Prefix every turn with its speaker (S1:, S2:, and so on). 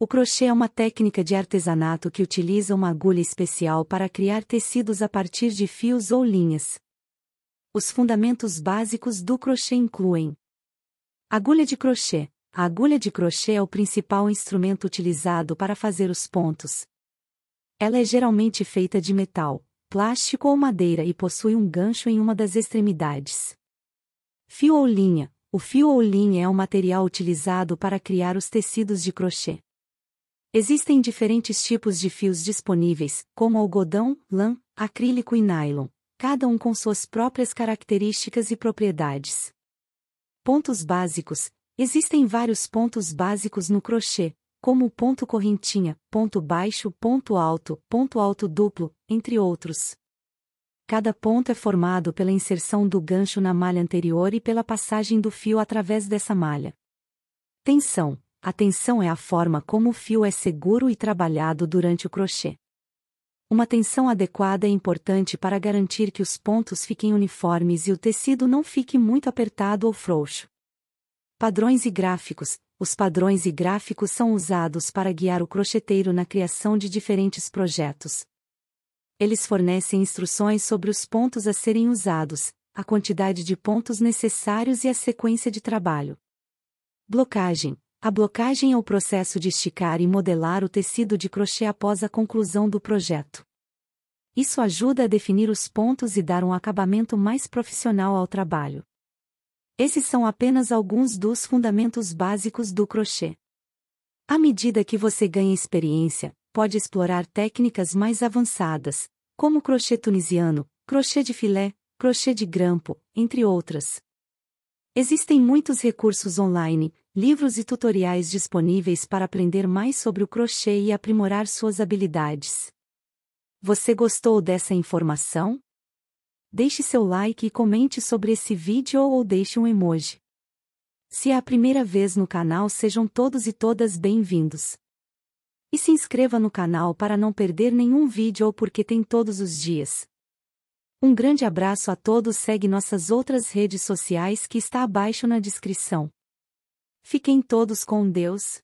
S1: O crochê é uma técnica de artesanato que utiliza uma agulha especial para criar tecidos a partir de fios ou linhas. Os fundamentos básicos do crochê incluem agulha de crochê. A agulha de crochê é o principal instrumento utilizado para fazer os pontos. Ela é geralmente feita de metal, plástico ou madeira e possui um gancho em uma das extremidades. Fio ou linha. O fio ou linha é o material utilizado para criar os tecidos de crochê. Existem diferentes tipos de fios disponíveis, como algodão, lã, acrílico e nylon, cada um com suas próprias características e propriedades. Pontos básicos: Existem vários pontos básicos no crochê, como o ponto correntinha, ponto baixo, ponto alto, ponto alto duplo, entre outros. Cada ponto é formado pela inserção do gancho na malha anterior e pela passagem do fio através dessa malha. Tensão: a tensão é a forma como o fio é seguro e trabalhado durante o crochê. Uma tensão adequada é importante para garantir que os pontos fiquem uniformes e o tecido não fique muito apertado ou frouxo. Padrões e gráficos. Os padrões e gráficos são usados para guiar o crocheteiro na criação de diferentes projetos. Eles fornecem instruções sobre os pontos a serem usados, a quantidade de pontos necessários e a sequência de trabalho. Blocagem a blocagem é o processo de esticar e modelar o tecido de crochê após a conclusão do projeto. Isso ajuda a definir os pontos e dar um acabamento mais profissional ao trabalho. Esses são apenas alguns dos fundamentos básicos do crochê. À medida que você ganha experiência, pode explorar técnicas mais avançadas, como crochê tunisiano, crochê de filé, crochê de grampo, entre outras. Existem muitos recursos online, livros e tutoriais disponíveis para aprender mais sobre o crochê e aprimorar suas habilidades. Você gostou dessa informação? Deixe seu like e comente sobre esse vídeo ou deixe um emoji. Se é a primeira vez no canal, sejam todos e todas bem-vindos. E se inscreva no canal para não perder nenhum vídeo ou porque tem todos os dias. Um grande abraço a todos. Segue nossas outras redes sociais que está abaixo na descrição. Fiquem todos com Deus.